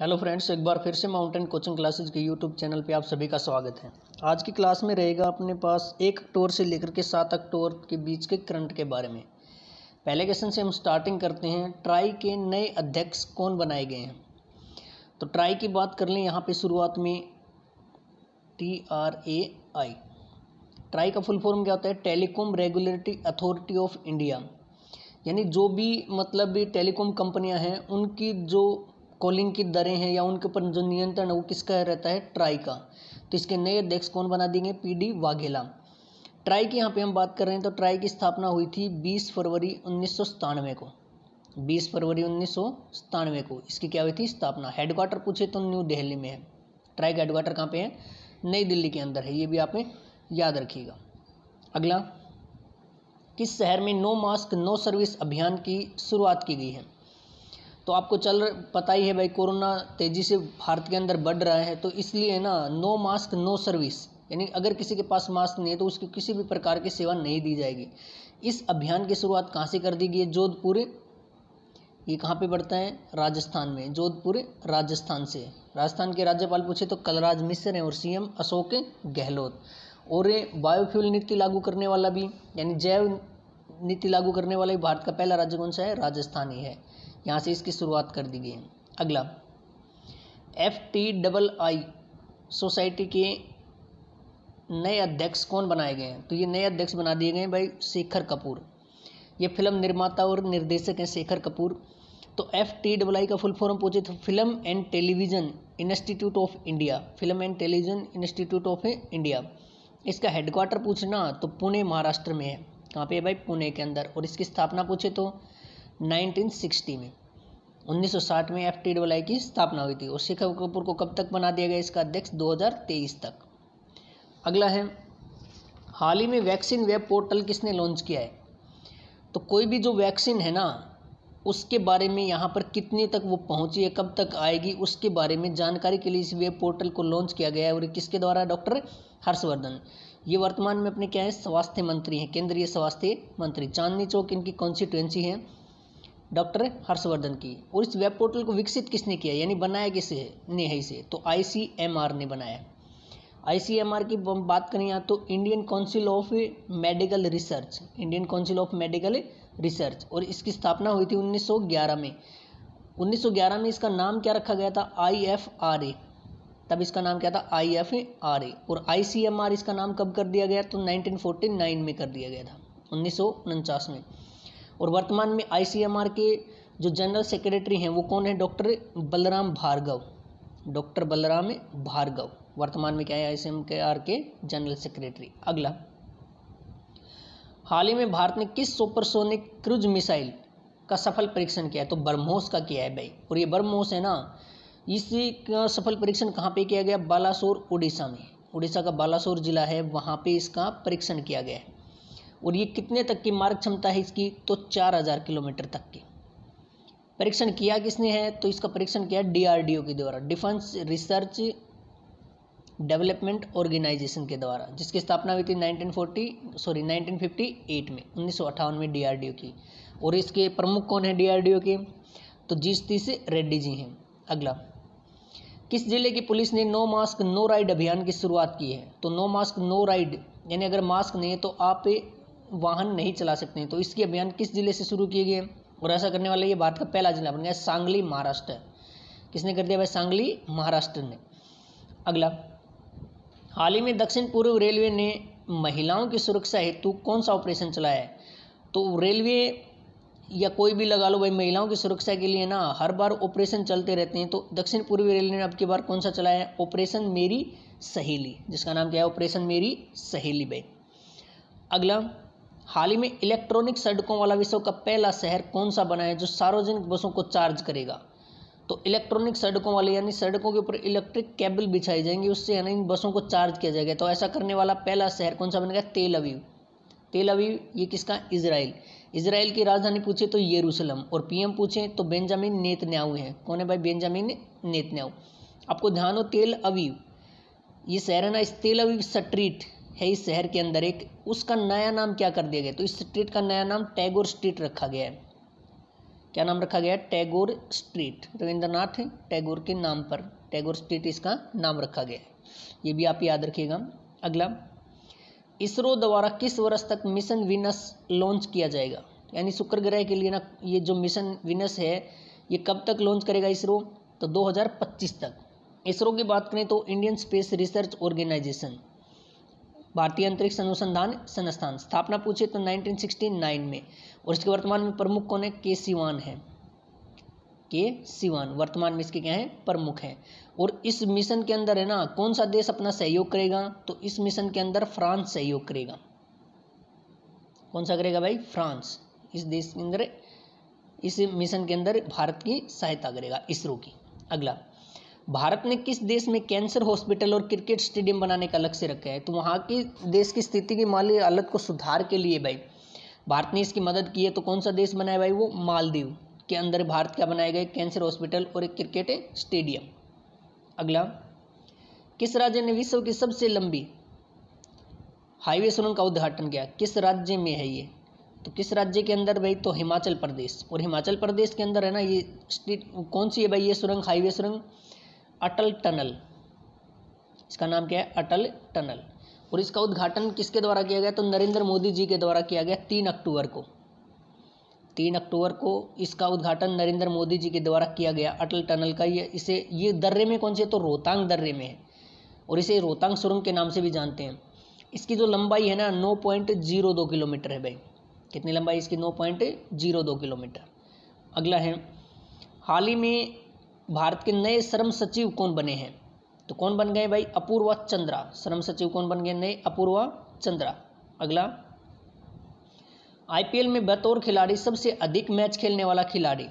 hello friends एक बार फिर से माउंटेन कोचिंग क्लासेस के यूट्यूब चैनल पे आप सभी का स्वागत है आज की क्लास में रहेगा अपने पास एक अक्टूबर से लेकर के सात अक्टूबर के बीच के करंट के बारे में पहले क्वेश्चन से हम स्टार्टिंग करते हैं ट्राई के नए अध्यक्ष कौन बनाए गए हैं तो ट्राई की बात कर लें यहाँ पर शुरुआत में T R A I TRAI का फुल फॉर्म क्या होता है telecom regulatory authority of India यानी जो भी मतलब टेलीकॉम कंपनियां हैं उनकी जो कॉलिंग की दरें हैं या उनके ऊपर जो नियंत्रण है वो किसका रहता है ट्राई का तो इसके नए अध्यक्ष कौन बना देंगे पी डी वाघेला ट्राई की यहाँ पे हम बात कर रहे हैं तो ट्राई की स्थापना हुई थी 20 फरवरी उन्नीस को 20 फरवरी उन्नीस को इसकी क्या हुई थी स्थापना हेडक्वार्टर पूछे तो न्यू दिल्ली में है ट्राई का हेडक्वार्टर कहाँ पे है नई दिल्ली के अंदर है ये भी आपने याद रखिएगा अगला किस शहर में नो मास्क नो सर्विस अभियान की शुरुआत की गई है तो आपको चल पता ही है भाई कोरोना तेज़ी से भारत के अंदर बढ़ रहा है तो इसलिए ना नो मास्क नो सर्विस यानी अगर किसी के पास मास्क नहीं है तो उसकी किसी भी प्रकार की सेवा नहीं दी जाएगी इस अभियान की शुरुआत कहाँ से कर दी गई है जोधपुर ये कहाँ पे बढ़ता है राजस्थान में जोधपुर राजस्थान से राजस्थान के राज्यपाल पूछे तो कलराज मिश्र हैं और सीएम अशोक गहलोत और ये बायोफ्यूल नीति लागू करने वाला भी यानी जैव नीति लागू करने वाला भी भारत का पहला राज्य कौन सा है राजस्थान ही है यहाँ से इसकी शुरुआत कर दी गई है अगला F T double I society के नए अध्यक्ष कौन बनाए गए हैं तो ये नए अध्यक्ष बना दिए गए हैं भाई शेखर कपूर ये फिल्म निर्माता और निर्देशक हैं शेखर कपूर तो एफ टी डबल आई का फुल फॉर्म पूछे तो film and television institute of India film and television institute of India इसका हेडक्वार्टर पूछना तो पुणे महाराष्ट्र में है कहाँ पे है भाई पुणे के अंदर और इसकी स्थापना पूछे तो 1960 में 1960 में एफ टी की स्थापना हुई थी और शिखर कपूर को कब तक बना दिया गया इसका अध्यक्ष 2023 तक अगला है हाल ही में वैक्सीन वेब पोर्टल किसने लॉन्च किया है तो कोई भी जो वैक्सीन है ना उसके बारे में यहाँ पर कितने तक वो पहुँची है कब तक आएगी उसके बारे में जानकारी के लिए इस वेब पोर्टल को लॉन्च किया गया है और किसके द्वारा डॉक्टर हर्षवर्धन ये वर्तमान में अपने क्या है स्वास्थ्य मंत्री हैं केंद्रीय स्वास्थ्य मंत्री चांदनी चौक इनकी कॉन्स्टिट्युएंसी है डॉक्टर हर्षवर्धन की और इस वेब पोर्टल को विकसित किसने किया यानी बनाया किसे ने है इसे तो आई ने बनाया आई की बात करें यहाँ तो Indian council of medical research Indian council of medical research और इसकी स्थापना हुई थी 1911 में 1911 में इसका नाम क्या रखा गया था आई एफ आर ए तब इसका नाम क्या था आई एफ आर ए और आई सी एम आर इसका नाम कब कर दिया गया तो 1949 में कर दिया गया था उन्नीस में और वर्तमान में आई के जो जनरल सेक्रेटरी हैं वो कौन है डॉक्टर बलराम भार्गव डॉक्टर बलराम भार्गव वर्तमान में क्या है आई के आर के जनरल सेक्रेटरी अगला हाल ही में भारत ने किस सुपरसोनिक क्रूज मिसाइल का सफल परीक्षण किया है तो ब्रह्मोस का किया है भाई और ये ब्रह्मोस है ना इसी का सफल परीक्षण कहाँ पे किया गया बालासोर उड़ीसा में उड़ीसा का बालासोर जिला है वहाँ पे इसका परीक्षण किया गया है और ये कितने तक की मार्ग क्षमता है इसकी तो चार हज़ार किलोमीटर तक की परीक्षण किया किसने है तो इसका परीक्षण किया डीआरडीओ के द्वारा डिफेंस रिसर्च डेवलपमेंट ऑर्गेनाइजेशन के द्वारा जिसकी स्थापना हुई थी 1940 सॉरी 1958 में उन्नीस में डीआरडीओ की और इसके प्रमुख कौन है डीआरडीओ के तो जीस्ती से रेड्डी जी हैं अगला किस जिले की पुलिस ने नो मास्क नो राइड अभियान की शुरुआत की है तो नो मास्क नो राइड यानी अगर मास्क नहीं है तो आप वाहन नहीं चला सकते हैं तो इसके अभियान किस जिले से शुरू किए गए और ऐसा करने वाला ये भारत का पहला जिला बन गया सांगली महाराष्ट्र किसने कर दिया भाई सांगली महाराष्ट्र ने अगला हाल ही में दक्षिण पूर्व रेलवे ने महिलाओं की सुरक्षा हेतु कौन सा ऑपरेशन चलाया है तो रेलवे या कोई भी लगा लो भाई महिलाओं की सुरक्षा के लिए ना हर बार ऑपरेशन चलते रहते हैं तो दक्षिण पूर्वी रेलवे ने अब की बार कौन सा चलाया है ऑपरेशन मेरी सहेली जिसका नाम क्या है ऑपरेशन मेरी सहेली भाई अगला हाल ही में इलेक्ट्रॉनिक सड़कों वाला विश्व का पहला शहर कौन सा बना है जो सार्वजनिक बसों को चार्ज करेगा तो इलेक्ट्रॉनिक सड़कों वाले यानी सड़कों के ऊपर इलेक्ट्रिक केबल बिछाई जाएंगी उससे यानी इन बसों को चार्ज किया जाएगा तो ऐसा करने वाला पहला शहर कौन सा बनेगा तेल अवीव तेल अवीव ये किसका इसराइल इसराइल की राजधानी पूछे तो येरूसलम और पीएम पूछे तो बेंजामिन नेतन्याहू है कौन है भाई बेंजामिन नेतन्याहू आपको ध्यान हो तेल अवीव ये शहर है ना इस तेल अवीव स्ट्रीट है इस शहर के अंदर एक उसका नया नाम क्या कर दिया गया तो इस स्ट्रीट का नया नाम टैगोर स्ट्रीट रखा गया है क्या नाम रखा गया है टैगोर स्ट्रीट रविंद्रनाथ टैगोर के नाम पर टैगोर स्ट्रीट इसका नाम रखा गया है ये भी आप याद रखिएगा अगला इसरो द्वारा किस वर्ष तक मिशन विनस लॉन्च किया जाएगा यानी शुक्र ग्रह के लिए ना ये जो मिशन विनस है ये कब तक लॉन्च करेगा इसरो तो 2025 तक इसरो की बात करें तो इंडियन स्पेस रिसर्च ऑर्गेनाइजेशन भारतीय अंतरिक्ष अनुसंधान संस्थान स्थापना पूछे तो 1969 में और इसके वर्तमान में प्रमुख कौन है के सिवान है के सिवान वर्तमान में इसके क्या है प्रमुख है और इस मिशन के अंदर है ना कौन सा देश अपना सहयोग करेगा तो इस मिशन के अंदर फ्रांस सहयोग करेगा कौन सा करेगा भाई फ्रांस इस देश के अंदर इस मिशन के अंदर भारत की सहायता करेगा इसरो की अगला भारत ने किस देश में कैंसर हॉस्पिटल और क्रिकेट स्टेडियम बनाने का लक्ष्य रखा है तो वहाँ की देश की स्थिति की माली हालत को सुधार के लिए भाई भारत ने इसकी मदद की है तो कौन सा देश बनाया भाई वो मालदीव के अंदर भारत क्या बनाए गए कैंसर हॉस्पिटल और एक क्रिकेट स्टेडियम अगला किस राज्य ने विश्व की सबसे लंबी हाईवे सुरंग का उद्घाटन किया किस राज्य में है ये तो किस राज्य के अंदर भाई तो हिमाचल प्रदेश और हिमाचल प्रदेश के अंदर है ना ये कौन सी है भाई ये सुरंग हाईवे सुरंग अटल टनल इसका नाम क्या है अटल टनल और इसका उद्घाटन किसके द्वारा किया गया तो नरेंद्र मोदी जी के द्वारा किया गया तीन अक्टूबर को तीन अक्टूबर को इसका उद्घाटन नरेंद्र मोदी जी के द्वारा किया गया अटल टनल का ये इसे ये दर्रे में कौन से तो रोहतांग दर्रे में है और इसे रोहतांग सुरंग के नाम से भी जानते हैं इसकी जो लंबाई है ना नौ पॉइंट जीरो दो किलोमीटर है भाई कितनी लंबाई इसकी नौ पॉइंट जीरो दो किलोमीटर अगला है हाल ही में भारत के नए श्रम सचिव कौन बने हैं तो कौन बन गए भाई अपूर्वा चंद्रा श्रम सचिव कौन बन गए नए अपूर्वा चंद्रा अगला आईपीएल में बतौर खिलाड़ी सबसे अधिक मैच खेलने वाला खिलाड़ी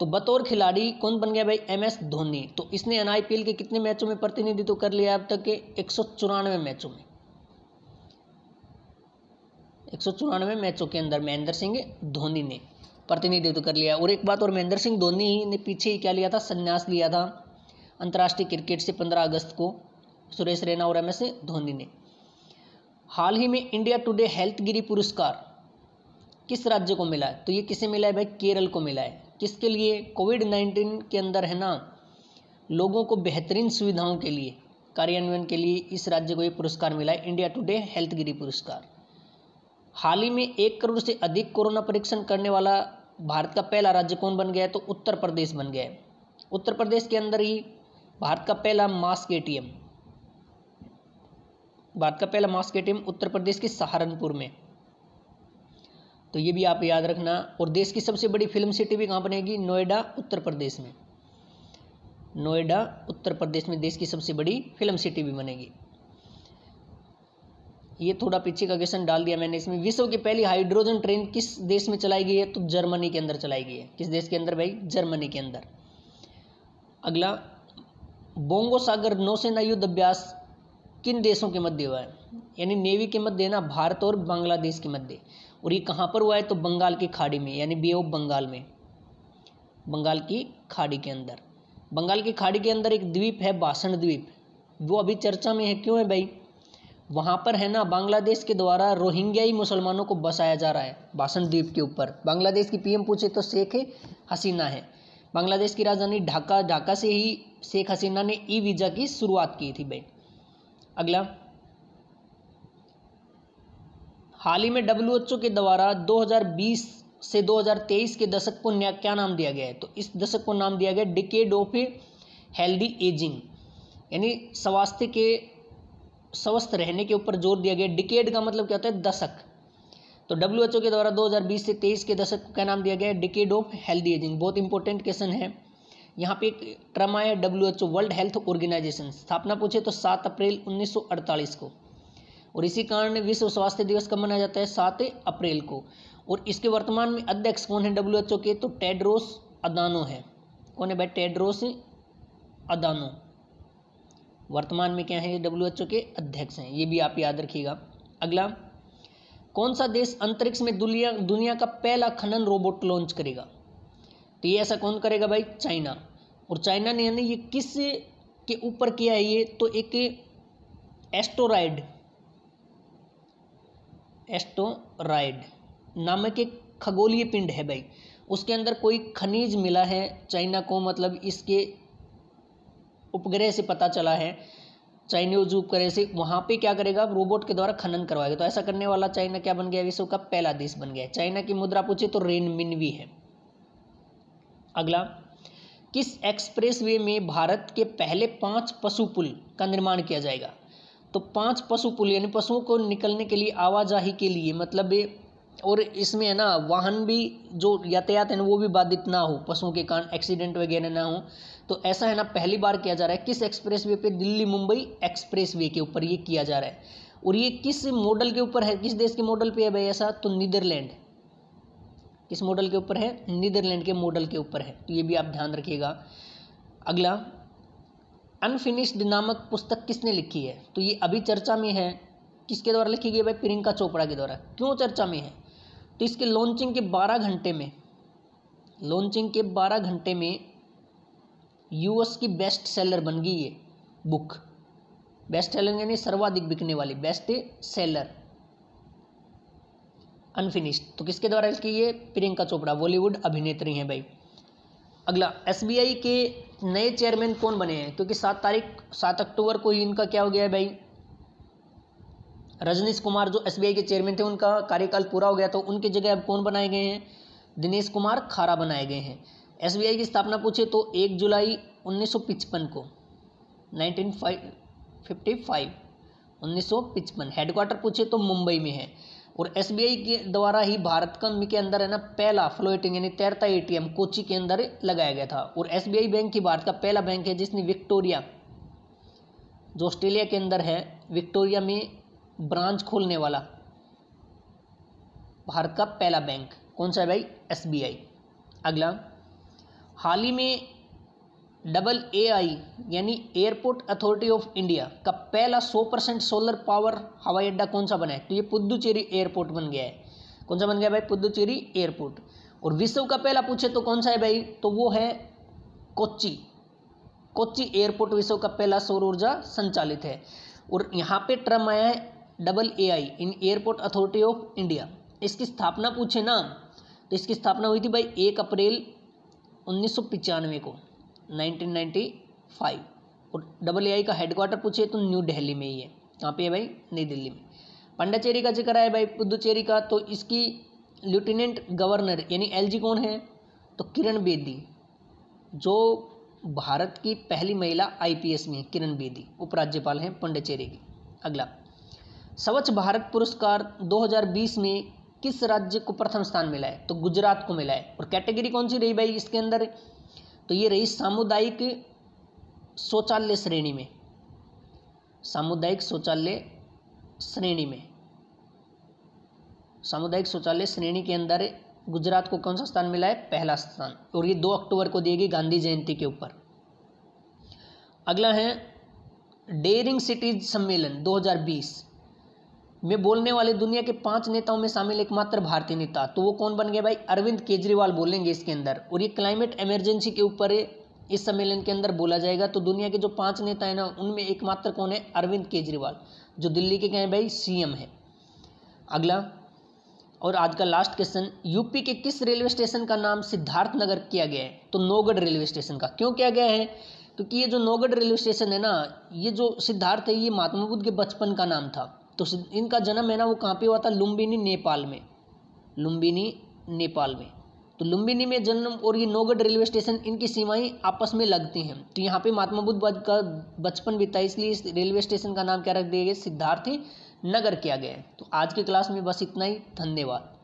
तो बतौर खिलाड़ी कौन बन गया भाई एम एस धोनी तो इसने एन के कितने मैचों में प्रतिनिधित्व कर लिया अब तक के एक मैचों में एक मैचों के अंदर महेंद्र सिंह धोनी ने प्रतिनिधित्व कर लिया और एक बात और महेंद्र सिंह धोनी ने पीछे ही क्या लिया था संन्यास लिया था अंतर्राष्ट्रीय क्रिकेट से पंद्रह अगस्त को सुरेश रैना और एम एस धोनी ने हाल ही में इंडिया टुडे हेल्थ गिरी पुरस्कार किस राज्य को मिला है तो ये किसे मिला है भाई केरल को मिला है किसके लिए कोविड नाइन्टीन के अंदर है ना लोगों को बेहतरीन सुविधाओं के लिए कार्यान्वयन के लिए इस राज्य को ये पुरस्कार मिला है इंडिया टुडे हेल्थ गिरी पुरस्कार हाल ही में एक करोड़ से अधिक कोरोना परीक्षण करने वाला भारत का पहला राज्य कौन बन गया है तो उत्तर प्रदेश बन गया है उत्तर प्रदेश के अंदर ही भारत का पहला मास्क एटीएम भारत का पहला मास्क एटीएम उत्तर प्रदेश के सहारनपुर में तो ये भी आप याद रखना और देश की सबसे बड़ी फिल्म सिटी भी कहाँ बनेगी नोएडा उत्तर प्रदेश में नोएडा उत्तर प्रदेश में देश की सबसे बड़ी फिल्म सिटी भी बनेगी ये थोड़ा पीछे का क्वेश्चन डाल दिया मैंने इसमें विश्व की पहली हाइड्रोजन ट्रेन किस देश में चलाई गई है तो जर्मनी के अंदर चलाई गई है किस देश के अंदर भाई जर्मनी के अंदर अगला बोंगो सागर नौसेना युद्ध अभ्यास किन देशों के मध्य हुआ है यानी नेवी के मध्य ना भारत और बांग्लादेश के मध्य और ये कहाँ पर हुआ है तो बंगाल की खाड़ी में यानी बे ऑफ बंगाल में बंगाल की खाड़ी के अंदर बंगाल की खाड़ी के अंदर एक द्वीप है भाषण द्वीप वो अभी चर्चा में है क्यों है भाई वहाँ पर है ना बांग्लादेश के द्वारा रोहिंग्याई मुसलमानों को बसाया जा रहा है भाषण द्वीप के ऊपर बांग्लादेश की पीएम पूछे तो शेख हसीना है बांग्लादेश की राजधानी ढाका ढाका से ही शेख हसीना ने ई वीज़ा की शुरुआत की थी भाई अगला हाल ही में डब्ल्यू के द्वारा 2020 से 2023 के दशक को क्या नाम दिया गया है तो इस दशक को नाम दिया गया डिकेड ऑफ हेल्दी एजिंग यानी स्वास्थ्य के स्वस्थ रहने के ऊपर जोर दिया गया डिकेड का मतलब क्या होता है दशक तो डब्ल्यू के द्वारा 2020 से 23 के दशक को क्या नाम दिया गया है डिकेड ऑफ हेल्दी एजिंग बहुत इंपॉर्टेंट क्वेश्चन है यहाँ पे एक टर्म आया डब्ल्यू वर्ल्ड हेल्थ ऑर्गेनाइजेशन स्थापना पूछे तो सात अप्रैल 1948 को और इसी कारण विश्व स्वास्थ्य दिवस कब मनाया जाता है सात अप्रैल को और इसके वर्तमान में अध्यक्ष कौन है डब्ल्यू के तो टेड्रोस अदानो है कौन है भाई टेड्रोस अदानो वर्तमान में क्या है डब्ल्यू एच ओ के अध्यक्ष हैं ये भी आप याद रखिएगा अगला कौन सा देश अंतरिक्ष में दुनिया दुनिया का पहला खनन रोबोट लॉन्च करेगा तो ये ऐसा कौन करेगा भाई चाइना और चाइना ने यानी ये किस के ऊपर किया है ये तो एक एस्टोराइड एस्टोराइड नामक एक खगोलीय पिंड है भाई उसके अंदर कोई खनिज मिला है चाइना को मतलब इसके उपग्रह से पता चला है चाइनीज उपग्रह से वहाँ पे क्या करेगा रोबोट के द्वारा खनन करवाएगा तो ऐसा करने वाला चाइना क्या बन गया विश्व का पहला देश बन गया चाइना की मुद्रा पूछे तो रेनमिनवी है अगला किस वे में भारत के पहले पांच पशु पुल का निर्माण किया जाएगा तो पांच पशु पुल यानी पशुओं को निकलने के लिए आवाजाही के लिए मतलब और इसमें है ना वाहन भी जो यातायात है ना वो भी बाधित ना हो पशुओं के कारण एक्सीडेंट वगैरह ना हो तो ऐसा है ना पहली बार किया जा रहा है किस एक्सप्रेस वे पे दिल्ली मुंबई एक्सप्रेस वे के ऊपर ये किया जा रहा है और ये किस मॉडल के ऊपर है किस देश के मॉडल पे है भाई ऐसा तो नीदरलैंड किस मॉडल के ऊपर है नीदरलैंड के मॉडल के ऊपर है तो ये भी आप ध्यान रखिएगा अगला अनफिनिश्ड नामक पुस्तक किसने लिखी है तो ये अभी चर्चा में है किसके द्वारा लिखी गई भाई प्रियंका चोपड़ा के द्वारा क्यों चर्चा में है तो इसके लॉन्चिंग के बारह घंटे में लॉन्चिंग के बारह घंटे में यूएस की बेस्ट सेलर बन गई ये बुक बेस्ट सेलर यानी सर्वाधिक बिकने वाली बेस्ट सेलर अनफिनिश्ड तो किसके द्वारा इसकी ये प्रियंका चोपड़ा बॉलीवुड अभिनेत्री हैं भाई अगला एसबीआई के नए चेयरमैन कौन बने हैं क्योंकि सात तारीख सात अक्टूबर को ही इनका क्या हो गया है भाई रजनीश कुमार जो एसबीआई के चेयरमैन थे उनका कार्यकाल पूरा हो गया तो उनकी जगह अब कौन बनाए गए हैं दिनेश कुमार खारा बनाए गए हैं एसबीआई की स्थापना पूछे तो एक जुलाई उन्नीस को नाइनटीन फिफ्टी फाइव उन्नीस सौ हेडक्वार्टर पूछे तो मुंबई में है और एस के द्वारा ही भारत कम के अंदर है ना पहला फ्लोटिंग यानी तैरता एटीएम कोची के अंदर लगाया गया था और एस बैंक ही भारत का पहला बैंक है जिसने विक्टोरिया जो ऑस्ट्रेलिया के अंदर है विक्टोरिया में ब्रांच खोलने वाला भारत का पहला बैंक कौन सा है भाई एसबीआई अगला हाल ही में डबल ए आई यानी एयरपोर्ट अथॉरिटी ऑफ इंडिया का पहला 100 परसेंट सोलर पावर हवाई अड्डा कौन सा बना है तो ये पुद्दुचेरी एयरपोर्ट बन गया है कौन सा बन गया भाई पुद्दुचेरी एयरपोर्ट और विश्व का पहला पूछे तो कौन सा है भाई तो वो है कोच्ची कोच्ची एयरपोर्ट विश्व का पहला सौर ऊर्जा संचालित है और यहाँ पे ट्रम आया है डबल ए आई इन एयरपोर्ट अथॉरिटी ऑफ इंडिया इसकी स्थापना पूछे ना तो इसकी स्थापना हुई थी भाई एक अप्रैल उन्नीस को फाइव और डबल ए आई का हेडक्वार्टर पूछे तो न्यू दिल्ली में ही है कहाँ पे है भाई नई दिल्ली में पंडाचेरी का जिक्र है भाई पुदुचेरी का तो इसकी लेफ्टिनेंट गवर्नर यानी एलजी कौन है तो किरण बेदी जो भारत की पहली महिला आईपीएस में है किरण बेदी उपराज्यपाल हैं पंडाचेरी की अगला स्वच्छ भारत पुरस्कार 2020 में किस राज्य को प्रथम स्थान मिला है तो गुजरात को मिला है और कैटेगरी कौन सी रही भाई इसके अंदर तो ये रही सामुदायिक शौचालय श्रेणी में सामुदायिक शौचालय श्रेणी में सामुदायिक शौचालय श्रेणी के अंदर गुजरात को कौन सा स्थान मिला है पहला स्थान और ये दो अक्टूबर को दिएगी गांधी जयंती के ऊपर अगला है डेयरिंग सिटीज सम्मेलन में बोलने वाले दुनिया के पांच नेताओं में शामिल एकमात्र भारतीय नेता तो वो कौन बन गए भाई अरविंद केजरीवाल बोलेंगे इसके अंदर और ये क्लाइमेट इमरजेंसी के ऊपर इस सम्मेलन के अंदर बोला जाएगा तो दुनिया के जो पांच नेता हैं ना उनमें एकमात्र कौन है अरविंद केजरीवाल जो दिल्ली के कहें भाई सीएम है अगला और आज का लास्ट क्वेश्चन यूपी के किस रेलवे स्टेशन का नाम सिद्धार्थ नगर किया गया है तो नौगढ़ रेलवे स्टेशन का क्यों किया गया है क्योंकि ये जो नौगढ़ रेलवे स्टेशन है ना ये जो सिद्धार्थ है ये महात्मा बुद्ध के बचपन का नाम था तो इनका जन्म है ना वो कहाँ पे हुआ था लुम्बिनी नेपाल में लुम्बिनी नेपाल में तो लुम्बिनी में जन्म और ये नौगढ़ रेलवे स्टेशन इनकी सीमाएं आपस में लगती हैं तो यहाँ पे महात्मा बुद्ध का बचपन बीता इसलिए इस रेलवे स्टेशन का नाम क्या रख दिया गया सिद्धार्थ नगर किया गया है तो आज के क्लास में बस इतना ही धन्यवाद